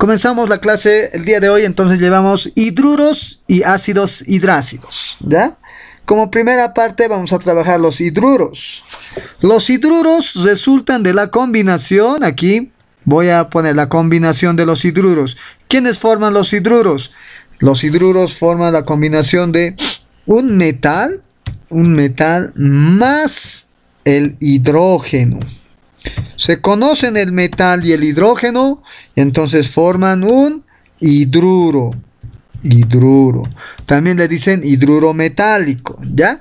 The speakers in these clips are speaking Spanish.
Comenzamos la clase el día de hoy, entonces llevamos hidruros y ácidos hidrácidos, ¿ya? Como primera parte vamos a trabajar los hidruros. Los hidruros resultan de la combinación, aquí voy a poner la combinación de los hidruros. ¿Quiénes forman los hidruros? Los hidruros forman la combinación de un metal, un metal más el hidrógeno. Se conocen el metal y el hidrógeno, y entonces forman un hidruro. Hidruro. También le dicen hidruro metálico, ¿ya?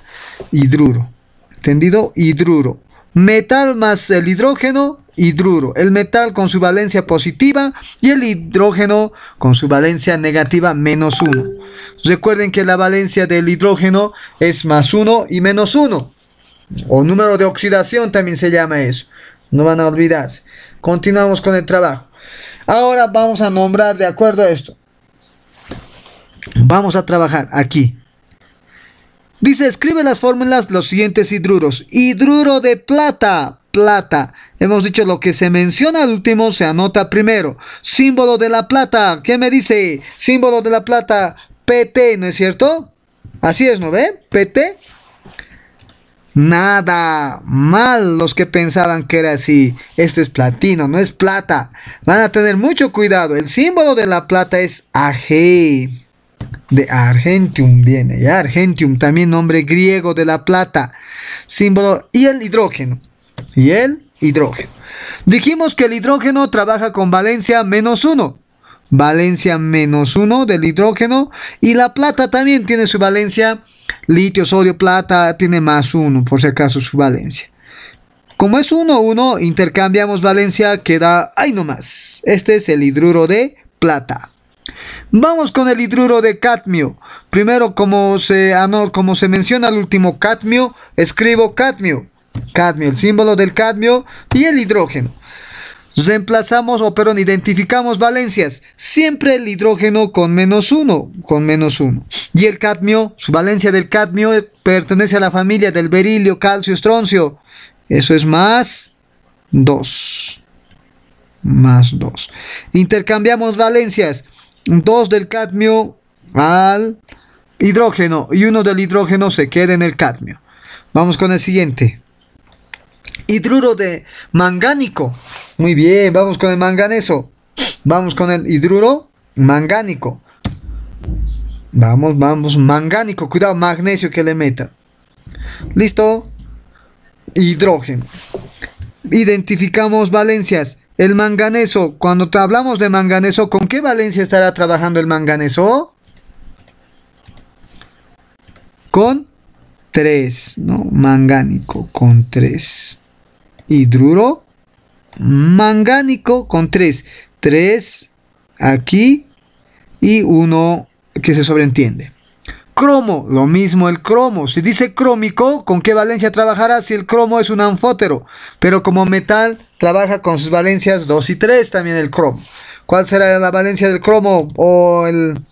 Hidruro. ¿Entendido? Hidruro. Metal más el hidrógeno, hidruro. El metal con su valencia positiva y el hidrógeno con su valencia negativa menos uno Recuerden que la valencia del hidrógeno es más uno y menos uno O número de oxidación también se llama eso. No van a olvidarse. Continuamos con el trabajo. Ahora vamos a nombrar de acuerdo a esto. Vamos a trabajar aquí. Dice, escribe las fórmulas los siguientes hidruros. Hidruro de plata, plata. Hemos dicho lo que se menciona al último se anota primero. Símbolo de la plata. ¿Qué me dice? Símbolo de la plata, PT, ¿no es cierto? Así es, ¿no ve? PT. Nada mal los que pensaban que era así. Esto es platino, no es plata. Van a tener mucho cuidado. El símbolo de la plata es AG. De Argentium viene, ya Argentium, también nombre griego de la plata. Símbolo y el hidrógeno. Y el hidrógeno. Dijimos que el hidrógeno trabaja con valencia menos uno valencia menos 1 del hidrógeno y la plata también tiene su valencia, litio, sodio, plata tiene más 1 por si acaso su valencia. Como es 1-1, intercambiamos valencia, queda ahí nomás. Este es el hidruro de plata. Vamos con el hidruro de cadmio. Primero, como se, ah, como se menciona el último cadmio, escribo cadmio. Cadmio, el símbolo del cadmio y el hidrógeno. Reemplazamos, o perdón, identificamos valencias. Siempre el hidrógeno con menos uno con menos 1. Y el cadmio, su valencia del cadmio eh, pertenece a la familia del berilio, calcio, estroncio. Eso es más 2. Más 2. Intercambiamos valencias. 2 del cadmio al hidrógeno y uno del hidrógeno se queda en el cadmio. Vamos con el siguiente hidruro de mangánico. Muy bien, vamos con el manganeso. Vamos con el hidruro mangánico. Vamos, vamos, mangánico. Cuidado, magnesio que le meta. Listo. Hidrógeno. Identificamos valencias. El manganeso, cuando hablamos de manganeso, ¿con qué valencia estará trabajando el manganeso? Con 3, ¿no? Mangánico, con 3 hidruro mangánico con 3. 3 aquí y 1 que se sobreentiende. Cromo, lo mismo el cromo. Si dice crómico, ¿con qué valencia trabajará si el cromo es un anfótero? Pero como metal, trabaja con sus valencias 2 y 3 también el cromo. ¿Cuál será la valencia del cromo o el,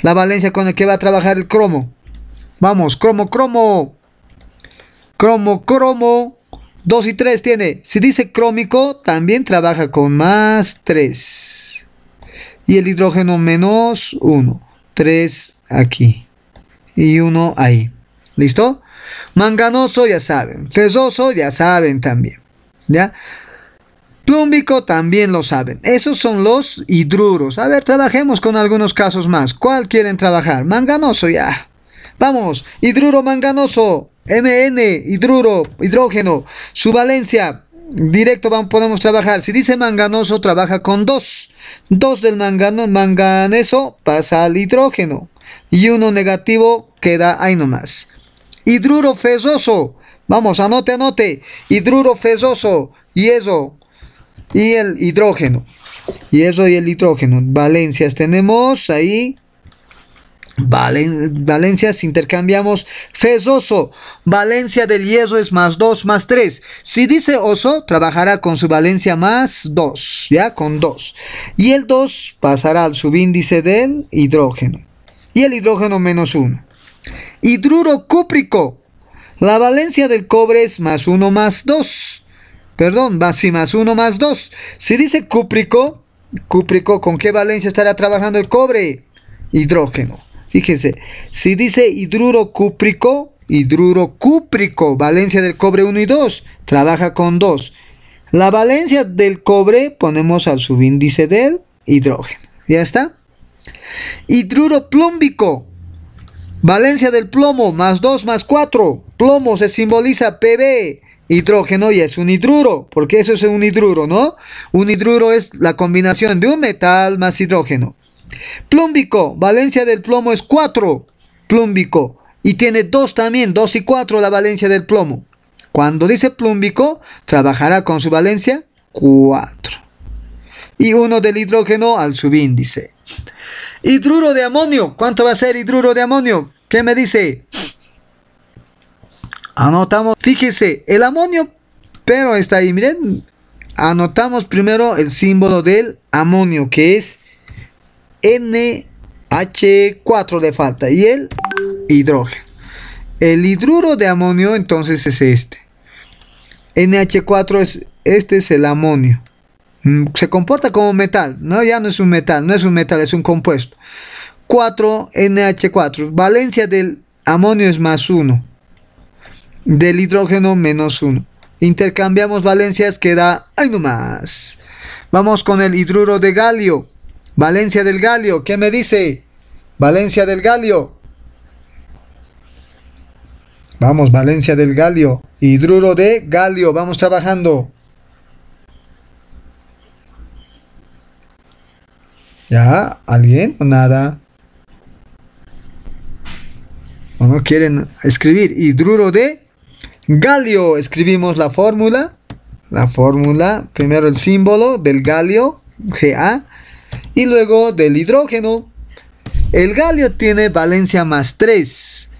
la valencia con la que va a trabajar el cromo? Vamos, cromo, cromo. Cromo, cromo. 2 y 3 tiene. Si dice crómico, también trabaja con más 3. Y el hidrógeno menos 1. 3 aquí. Y 1 ahí. ¿Listo? Manganoso ya saben. Fesoso ya saben también. ¿Ya? Plúmbico también lo saben. Esos son los hidruros. A ver, trabajemos con algunos casos más. ¿Cuál quieren trabajar? Manganoso ya. Vamos, hidruro manganoso. MN, hidruro, hidrógeno, su valencia, directo vamos, podemos trabajar. Si dice manganoso, trabaja con dos Dos del mangano, manganeso pasa al hidrógeno. Y uno negativo queda ahí nomás. Hidruro fesoso Vamos, anote, anote. Hidruro y eso y el hidrógeno. eso y el hidrógeno. Valencias tenemos ahí. Valen Valencia, si intercambiamos Fez Oso, Valencia del Hierro es más 2 más 3. Si dice Oso, trabajará con su Valencia más 2, ya con 2. Y el 2 pasará al subíndice del hidrógeno. Y el hidrógeno menos 1. Hidruro cúprico, la Valencia del cobre es más 1 más 2. Perdón, más, más 1 más 2. Si dice cúprico, cúprico, ¿con qué Valencia estará trabajando el cobre? Hidrógeno. Fíjense, si dice hidruro cúprico, hidruro cúprico, valencia del cobre 1 y 2, trabaja con 2. La valencia del cobre ponemos al subíndice del hidrógeno. ¿Ya está? Hidruro plúmbico, valencia del plomo, más 2, más 4. Plomo se simboliza Pb. Hidrógeno y es un hidruro, porque eso es un hidruro, ¿no? Un hidruro es la combinación de un metal más hidrógeno. Plúmbico, valencia del plomo es 4. Plúmbico Y tiene 2 también, 2 y 4 la valencia del plomo. Cuando dice plúmbico trabajará con su valencia 4. Y 1 del hidrógeno al subíndice. Hidruro de amonio. ¿Cuánto va a ser hidruro de amonio? ¿Qué me dice? Anotamos. Fíjese, el amonio, pero está ahí, miren. Anotamos primero el símbolo del amonio, que es NH4 de falta y el hidrógeno. El hidruro de amonio entonces es este. NH4 es este es el amonio. Mm, se comporta como metal, no ya no es un metal, no es un metal, es un compuesto. 4NH4, valencia del amonio es más 1, del hidrógeno menos 1. Intercambiamos valencias, queda ahí nomás. Vamos con el hidruro de galio. Valencia del Galio, ¿qué me dice? Valencia del Galio. Vamos, Valencia del Galio. Hidruro de Galio, vamos trabajando. ¿Ya? ¿Alguien o nada? ¿O no quieren escribir? Hidruro de Galio. Escribimos la fórmula. La fórmula. Primero el símbolo del galio. GA y luego del hidrógeno, el galio tiene valencia más 3.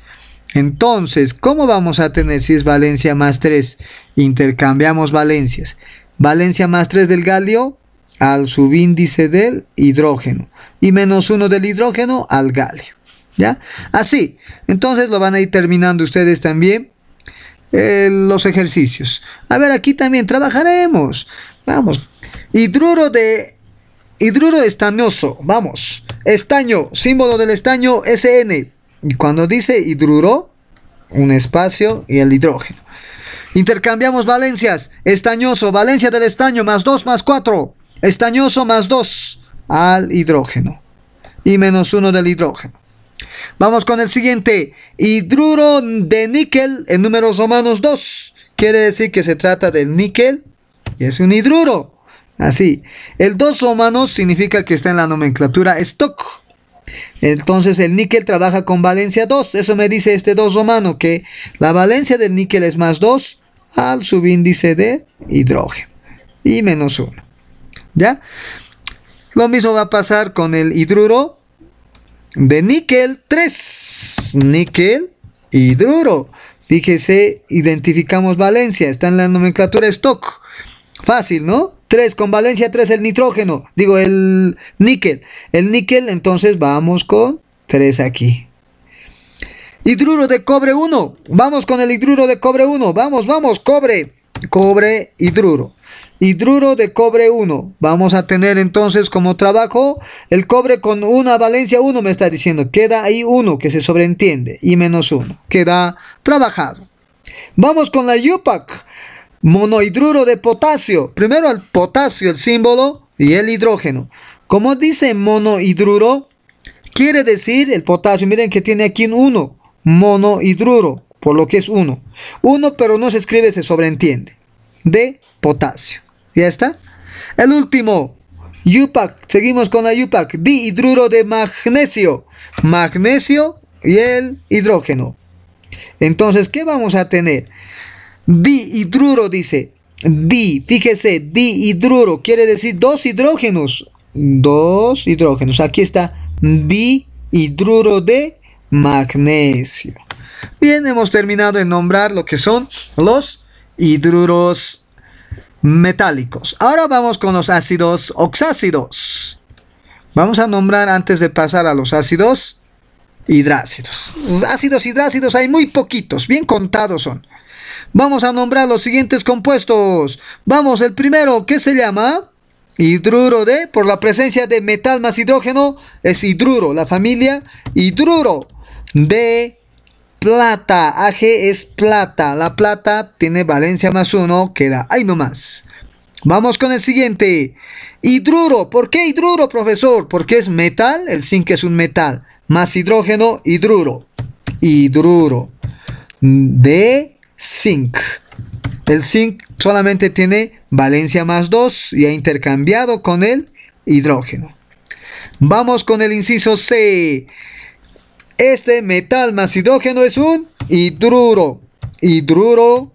Entonces, ¿cómo vamos a tener si es valencia más 3? Intercambiamos valencias. Valencia más 3 del galio al subíndice del hidrógeno y menos 1 del hidrógeno al galio. ¿Ya? Así. Entonces lo van a ir terminando ustedes también eh, los ejercicios. A ver, aquí también trabajaremos. Vamos. Hidruro de Hidruro estañoso, vamos. Estaño, símbolo del estaño SN. Y cuando dice hidruro, un espacio y el hidrógeno. Intercambiamos valencias. Estañoso, valencia del estaño, más 2 más 4. Estañoso más 2 al hidrógeno. Y menos 1 del hidrógeno. Vamos con el siguiente. Hidruro de níquel en números romanos 2. Quiere decir que se trata del níquel y es un hidruro. Así. El 2 romano significa que está en la nomenclatura stock. Entonces el níquel trabaja con valencia 2. Eso me dice este 2 romano que la valencia del níquel es más 2 al subíndice de hidrógeno. Y menos 1. ¿Ya? Lo mismo va a pasar con el hidruro de níquel 3. Níquel, hidruro. Fíjese, identificamos valencia. Está en la nomenclatura stock. Fácil, ¿no? 3, con valencia 3 el nitrógeno, digo el níquel. El níquel, entonces vamos con 3 aquí. Hidruro de cobre 1, vamos con el hidruro de cobre 1, vamos, vamos, cobre, cobre, hidruro. Hidruro de cobre 1, vamos a tener entonces como trabajo el cobre con una valencia 1 me está diciendo, queda ahí 1 que se sobreentiende y menos 1, queda trabajado. Vamos con la Yupac monohidruro de potasio. Primero el potasio, el símbolo, y el hidrógeno. Como dice monohidruro, quiere decir el potasio. Miren que tiene aquí un 1, monohidruro, por lo que es uno Uno pero no se escribe, se sobreentiende. De potasio. ¿Ya está? El último, Yupac. Seguimos con la yupac. Dihidruro de magnesio. Magnesio y el hidrógeno. Entonces, ¿qué vamos a tener? Di-hidruro dice. Di, fíjese, di-hidruro quiere decir dos hidrógenos. Dos hidrógenos. Aquí está di-hidruro de magnesio. Bien, hemos terminado de nombrar lo que son los hidruros metálicos. Ahora vamos con los ácidos oxácidos. Vamos a nombrar antes de pasar a los ácidos hidrácidos. Ácidos hidrácidos hay muy poquitos, bien contados son. Vamos a nombrar los siguientes compuestos. Vamos, el primero, ¿qué se llama? Hidruro de, por la presencia de metal más hidrógeno, es hidruro, la familia hidruro de plata. AG es plata, la plata tiene valencia más uno, queda ahí nomás. Vamos con el siguiente. Hidruro. ¿Por qué hidruro, profesor? Porque es metal. El zinc es un metal. Más hidrógeno, hidruro. Hidruro. De zinc. El zinc solamente tiene valencia más 2 y ha intercambiado con el hidrógeno. Vamos con el inciso C. Este metal más hidrógeno es un hidruro. Hidruro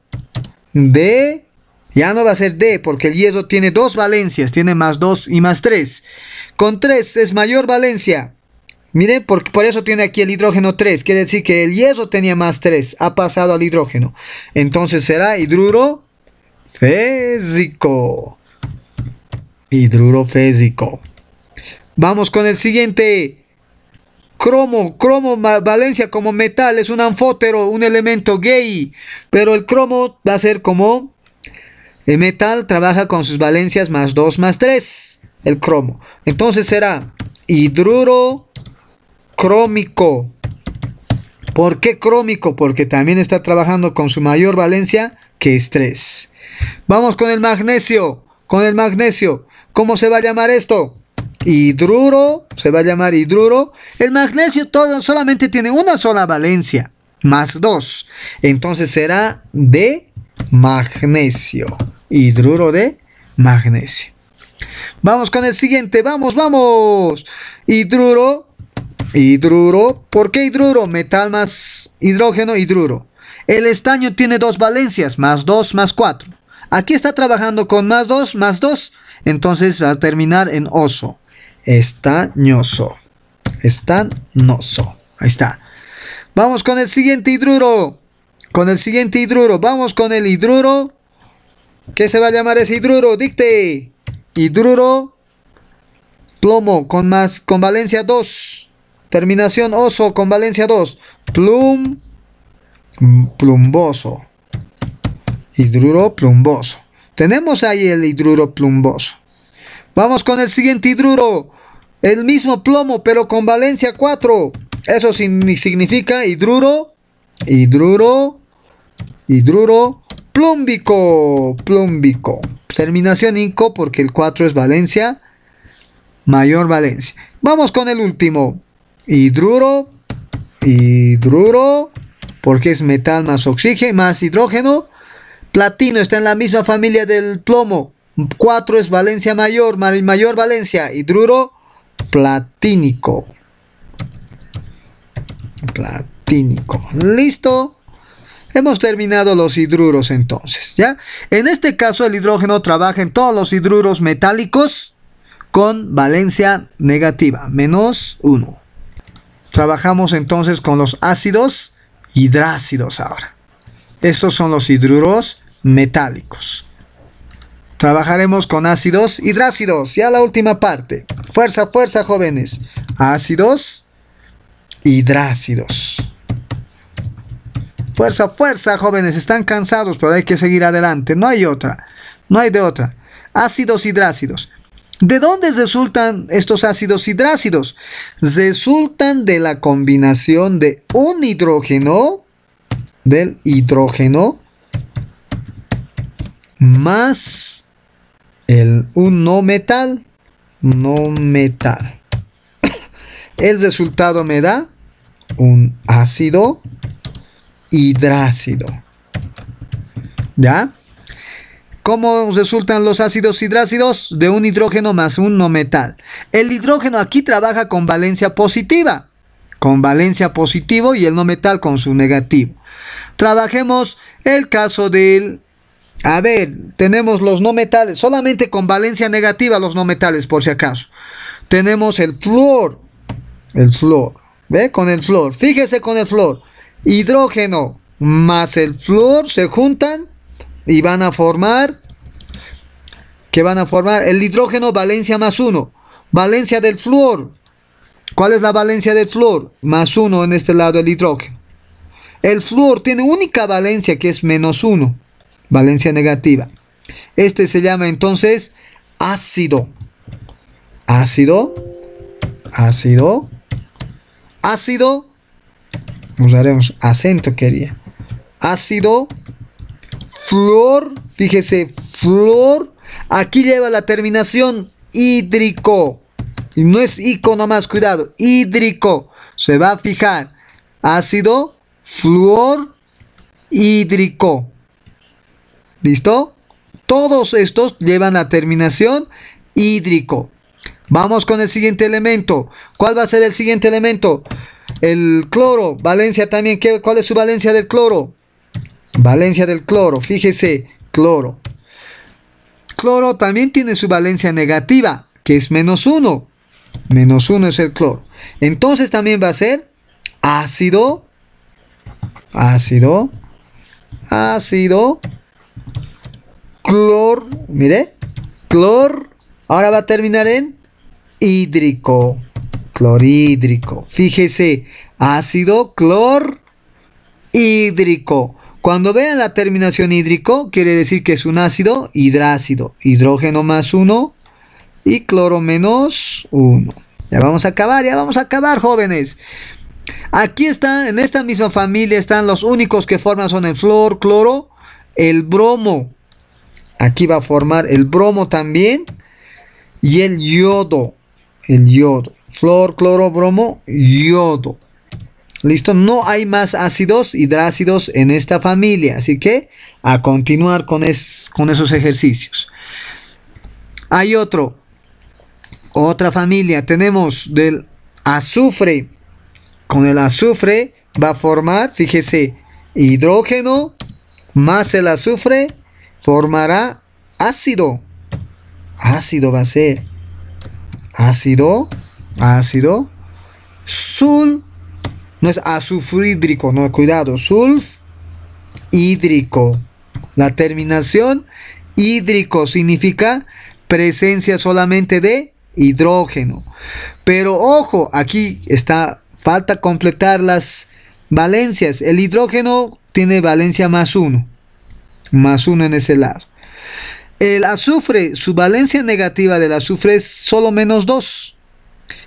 de... Ya no va a ser D porque el hierro tiene dos valencias. Tiene más 2 y más 3. Con 3 es mayor valencia. Miren, por, eso tiene aquí el hidrógeno 3. Quiere decir que el hierro tenía más 3. Ha pasado al hidrógeno. Entonces será hidruro fésico. Hidruro fésico. Vamos con el siguiente. Cromo, cromo, valencia como metal, es un anfótero, un elemento gay. Pero el cromo va a ser como el eh, metal, trabaja con sus valencias más 2, más 3. El cromo. Entonces será hidruro crómico. ¿Por qué crómico? Porque también está trabajando con su mayor valencia que estrés. Vamos con el magnesio. Con el magnesio. ¿Cómo se va a llamar esto? Hidruro. Se va a llamar hidruro. El magnesio todo, solamente tiene una sola valencia. Más dos. Entonces será de magnesio. Hidruro de magnesio. Vamos con el siguiente. Vamos, vamos. Hidruro Hidruro. ¿Por qué hidruro? Metal más hidrógeno, hidruro. El estaño tiene dos valencias, más dos, más cuatro Aquí está trabajando con más dos, más dos Entonces va a terminar en oso. Estañoso. Estañoso. Ahí está. Vamos con el siguiente hidruro. Con el siguiente hidruro. Vamos con el hidruro. ¿Qué se va a llamar ese hidruro? Dicte. Hidruro. Plomo con más con valencia 2. Terminación oso con valencia 2. Plum, plumboso. Hidruro plumboso. Tenemos ahí el hidruro plumboso. Vamos con el siguiente hidruro. El mismo plomo, pero con valencia 4. Eso significa hidruro, hidruro, hidruro plumbico, plumbico. Terminación inco porque el 4 es valencia, mayor valencia. Vamos con el último hidruro, hidruro, porque es metal más oxígeno, más hidrógeno. Platino está en la misma familia del plomo. 4 es valencia mayor, mayor valencia, hidruro platínico. Platínico. Listo. Hemos terminado los hidruros entonces, ¿ya? En este caso el hidrógeno trabaja en todos los hidruros metálicos con valencia negativa, menos 1. Trabajamos entonces con los ácidos hidrácidos ahora. Estos son los hidruros metálicos. Trabajaremos con ácidos hidrácidos. Ya la última parte. Fuerza, fuerza, jóvenes. Ácidos hidrácidos. Fuerza, fuerza, jóvenes. Están cansados, pero hay que seguir adelante. No hay otra. No hay de otra. Ácidos hidrácidos. ¿De dónde resultan estos ácidos hidrácidos? Resultan de la combinación de un hidrógeno, del hidrógeno, más el, un no metal, no metal. El resultado me da un ácido hidrácido. ¿Ya? ¿Cómo resultan los ácidos hidrácidos? De un hidrógeno más un no metal. El hidrógeno aquí trabaja con valencia positiva, con valencia positivo y el no metal con su negativo. Trabajemos el caso del... A ver, tenemos los no metales, solamente con valencia negativa los no metales por si acaso. Tenemos el flor. el flor. ¿ve? Con el flor. fíjese con el flor. Hidrógeno más el flor se juntan y van a formar, que van a formar el hidrógeno valencia más uno. valencia del flúor. ¿Cuál es la valencia del flúor? Más uno en este lado el hidrógeno. El flúor tiene única valencia que es menos uno. valencia negativa. Este se llama entonces ácido. Ácido, ácido, ácido. Usaremos acento quería. Ácido flor, fíjese, flor, aquí lleva la terminación hídrico. Y no es ico más, cuidado, hídrico. Se va a fijar, ácido, flor, hídrico. ¿Listo? Todos estos llevan la terminación hídrico. Vamos con el siguiente elemento. ¿Cuál va a ser el siguiente elemento? El cloro. Valencia también. ¿Cuál es su valencia del cloro? Valencia del cloro, fíjese, cloro. Cloro también tiene su valencia negativa, que es menos 1. Menos uno es el cloro. Entonces también va a ser ácido, ácido, ácido, clor, mire, clor. Ahora va a terminar en hídrico, clorhídrico. Fíjese, ácido Hídrico cuando vean la terminación hídrico, quiere decir que es un ácido hidrácido. Hidrógeno más 1 y cloro menos 1. Ya vamos a acabar, ya vamos a acabar, jóvenes. Aquí están, en esta misma familia están los únicos que forman son el flor, cloro, el bromo. Aquí va a formar el bromo también y el yodo. El yodo. Flor, cloro, bromo, yodo. Listo, no hay más ácidos hidrácidos en esta familia, así que a continuar con, con esos ejercicios. Hay otro, otra familia, tenemos del azufre. Con el azufre va a formar, fíjese, hidrógeno más el azufre formará ácido. Ácido va a ser ácido, ácido, sul no es hídrico, no, cuidado, sulf-hídrico La terminación hídrico significa presencia solamente de hidrógeno. Pero ojo, aquí está, falta completar las valencias. El hidrógeno tiene valencia más uno más uno en ese lado. El azufre, su valencia negativa del azufre es solo menos 2.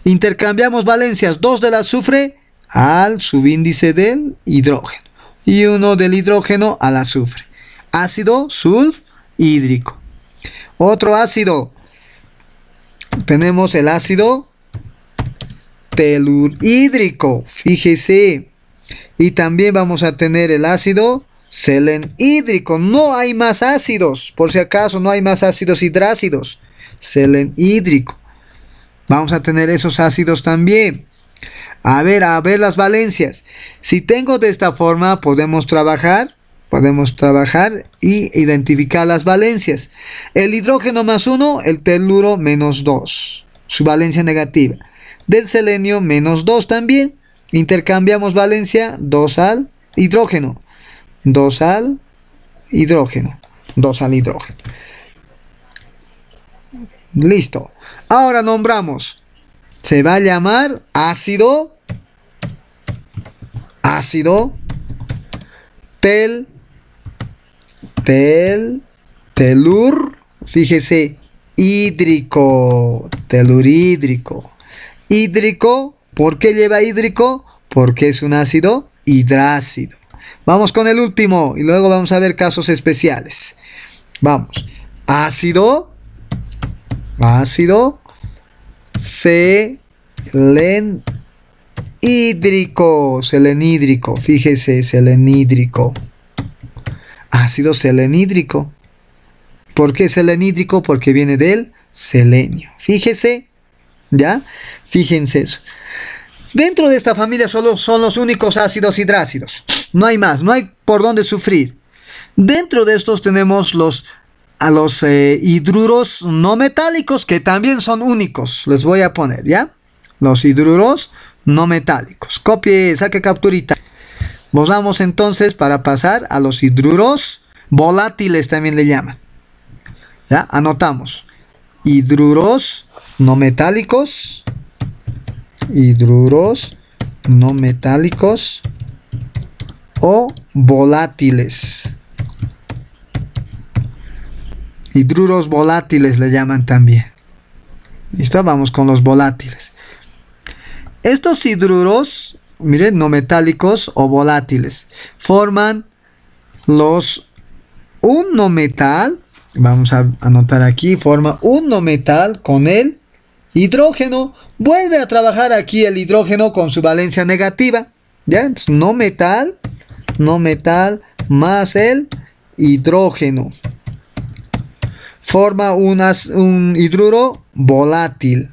Intercambiamos valencias, 2 del azufre al subíndice del hidrógeno y uno del hidrógeno al azufre. Ácido sulfhídrico. Otro ácido. Tenemos el ácido telurhídrico. Fíjese. Y también vamos a tener el ácido selenhídrico. No hay más ácidos. Por si acaso, no hay más ácidos hidrácidos. Selenhídrico. Vamos a tener esos ácidos también. A ver, a ver las valencias. Si tengo de esta forma, podemos trabajar. Podemos trabajar y identificar las valencias. El hidrógeno más 1, el teluro menos 2. Su valencia negativa. Del selenio menos 2 también. Intercambiamos valencia 2 al hidrógeno. 2 al hidrógeno. 2 al hidrógeno. Listo. Ahora nombramos. Se va a llamar ácido ácido, tel, tel, telur, fíjese, hídrico, telurhídrico. Hídrico, ¿por qué lleva hídrico? Porque es un ácido hidrácido. Vamos con el último y luego vamos a ver casos especiales. Vamos. Ácido. Ácido. lento hídrico, selenhídrico, fíjese, selenhídrico. Ácido selenhídrico. ¿Por qué selenhídrico? Porque viene del selenio. Fíjese, ¿ya? Fíjense eso. Dentro de esta familia solo son los únicos ácidos hidrácidos. No hay más, no hay por dónde sufrir. Dentro de estos tenemos los, a los eh, hidruros no metálicos que también son únicos. Les voy a poner, ¿ya? Los hidruros no metálicos. Copie, saque capturita. Vamos entonces para pasar a los hidruros volátiles también le llaman. ¿Ya? Anotamos. Hidruros no metálicos. Hidruros no metálicos o volátiles. Hidruros volátiles le llaman también. Listo, vamos con los volátiles. Estos hidruros, miren, no metálicos o volátiles, forman los un no metal, vamos a anotar aquí, forma un no metal con el hidrógeno. Vuelve a trabajar aquí el hidrógeno con su valencia negativa, ¿ya? no metal, no metal más el hidrógeno. Forma un hidruro volátil.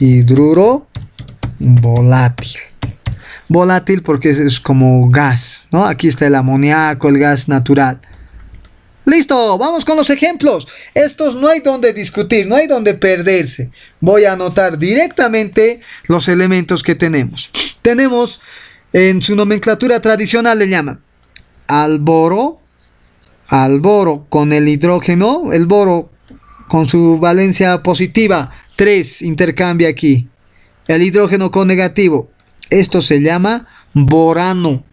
Hidruro volátil. Volátil porque es, como gas, ¿no? Aquí está el amoníaco, el gas natural. Listo, vamos con los ejemplos. Estos no hay donde discutir, no hay donde perderse. Voy a anotar directamente los elementos que tenemos. Tenemos, en su nomenclatura tradicional le llaman alboro, alboro con el hidrógeno, el boro con su valencia positiva 3 intercambia aquí el hidrógeno con negativo. Esto se llama borano.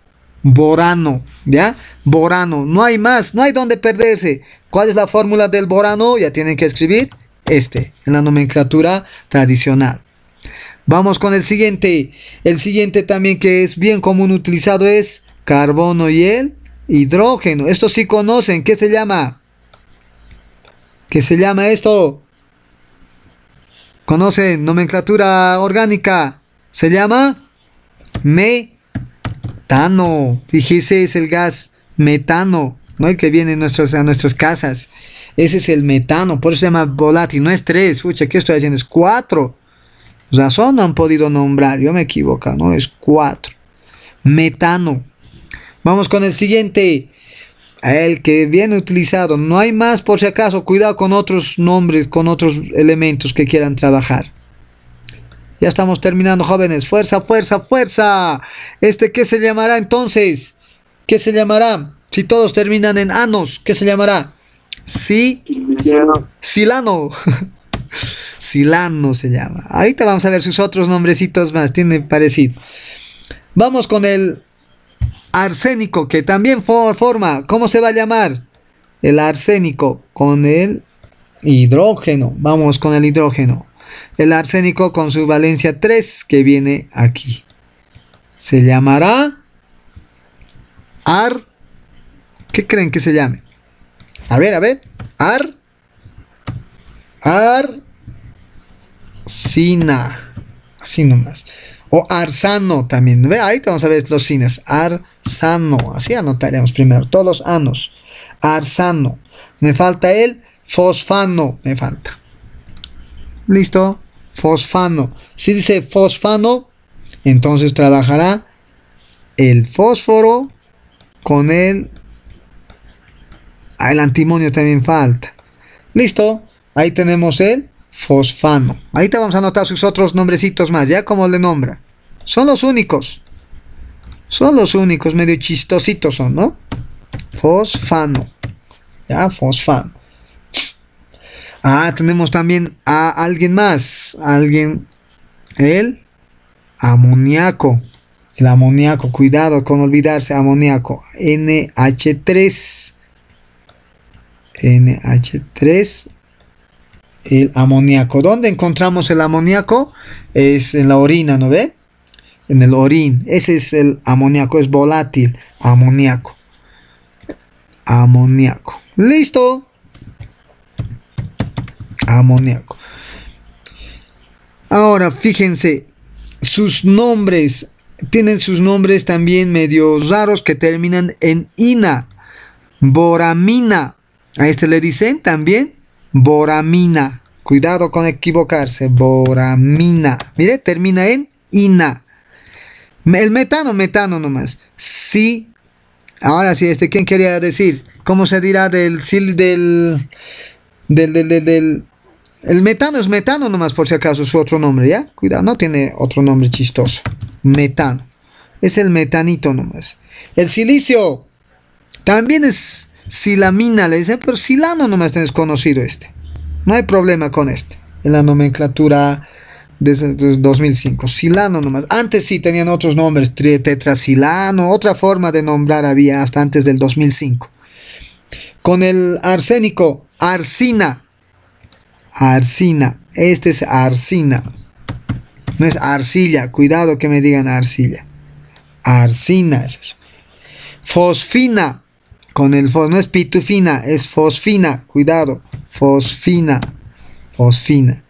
Borano, ¿ya? Borano. No hay más, no hay donde perderse. ¿Cuál es la fórmula del borano? Ya tienen que escribir este en la nomenclatura tradicional. Vamos con el siguiente. El siguiente también que es bien común utilizado es carbono y el hidrógeno. Esto sí conocen. ¿Qué se llama? ¿Qué se llama esto? conoce nomenclatura orgánica. Se llama metano. Fíjese, es el gas metano, no el que viene a, a nuestras casas. Ese es el metano, por eso se llama volátil. No es 3, escucha, ¿qué estoy haciendo? Es 4. Razón no han podido nombrar, yo me equivoco, no es 4. Metano. Vamos con el siguiente. El que viene utilizado. No hay más por si acaso. Cuidado con otros nombres, con otros elementos que quieran trabajar. Ya estamos terminando, jóvenes. Fuerza, fuerza, fuerza. Este, ¿qué se llamará entonces? ¿Qué se llamará? Si todos terminan en anos, ¿qué se llamará? Sí. Silano. Silano se llama. Ahorita vamos a ver sus otros nombrecitos más. Tiene parecido. Vamos con el arsénico, que también forma, ¿cómo se va a llamar? El arsénico con el hidrógeno. Vamos con el hidrógeno. El arsénico con su valencia 3 que viene aquí. Se llamará ar... ¿Qué creen que se llame? A ver, a ver. Ar... Ar... Sina. Así nomás. O Arsano también. Ve, ahí vamos a ver los cines. Arsano. Así anotaremos primero. Todos los anos. Arsano. Me falta el fosfano. Me falta. Listo. Fosfano. Si dice fosfano, entonces trabajará el fósforo con el... Ah, el antimonio también falta. Listo. Ahí tenemos el fosfano. te vamos a anotar sus otros nombrecitos más, ya como le nombra. Son los únicos. Son los únicos, medio chistositos son, ¿no? Fosfano. Ya, fosfano. Ah, tenemos también a alguien más. Alguien. El amoníaco. El amoníaco, cuidado con olvidarse, amoníaco. NH3. NH3 el amoníaco. ¿Dónde encontramos el amoníaco? Es en la orina, ¿no ve? En el orín. Ese es el amoníaco, es volátil. Amoníaco. Amoníaco. Listo. Amoníaco. Ahora, fíjense, sus nombres tienen sus nombres también medio raros que terminan en ina, boramina. A este le dicen también boramina. Cuidado con equivocarse, boramina. Mire, termina en ina. El metano, metano nomás. Sí. Ahora sí, este, ¿quién quería decir? ¿Cómo se dirá del sil del del, del, del, el metano es metano nomás por si acaso su otro nombre, ¿ya? Cuidado, no tiene otro nombre chistoso. Metano. Es el metanito nomás. El silicio también es Silamina le dice, pero Silano no me conocido este. No hay problema con este. En la nomenclatura de 2005. Silano nomás. Antes sí tenían otros nombres, tetrasilano, otra forma de nombrar había hasta antes del 2005. Con el arsénico, Arsina Arsina este es Arsina No es arcilla, cuidado que me digan arcilla. Arsina es eso. Fosfina, con el fos no es pitufina, es fosfina. Cuidado, fosfina. Fosfina.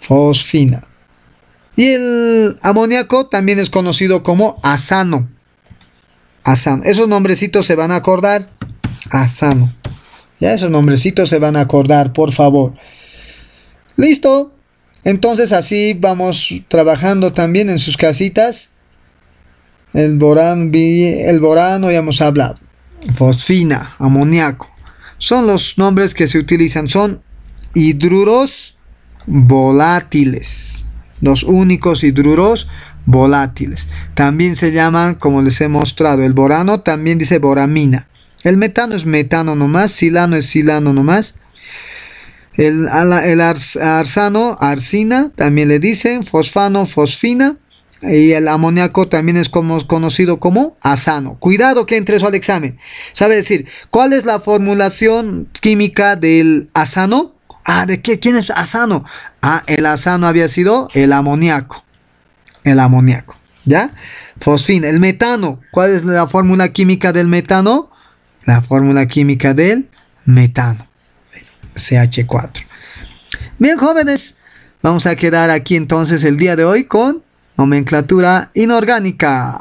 Fosfina. Y el amoníaco también es conocido como asano. Asano. Esos nombrecitos se van a acordar. Asano. Ya esos nombrecitos se van a acordar, por favor. Listo. Entonces así vamos trabajando también en sus casitas. El borano ya hemos hablado. Fosfina, amoníaco. Son los nombres que se utilizan. Son hidruros volátiles. Los únicos hidruros volátiles. También se llaman, como les he mostrado, el borano también dice boramina. El metano es metano nomás, silano es silano nomás. El, el arsano, arsina, también le dicen, fosfano, fosfina. Y el amoníaco también es como, conocido como asano. Cuidado que entre eso al examen. ¿Sabe decir cuál es la formulación química del asano? Ah, ¿de qué? ¿Quién es asano? Ah, el asano había sido el amoníaco. El amoníaco. ¿Ya? Fosfina. El metano. ¿Cuál es la fórmula química del metano? La fórmula química del metano. CH4. Bien, jóvenes. Vamos a quedar aquí entonces el día de hoy con Nomenclatura inorgánica.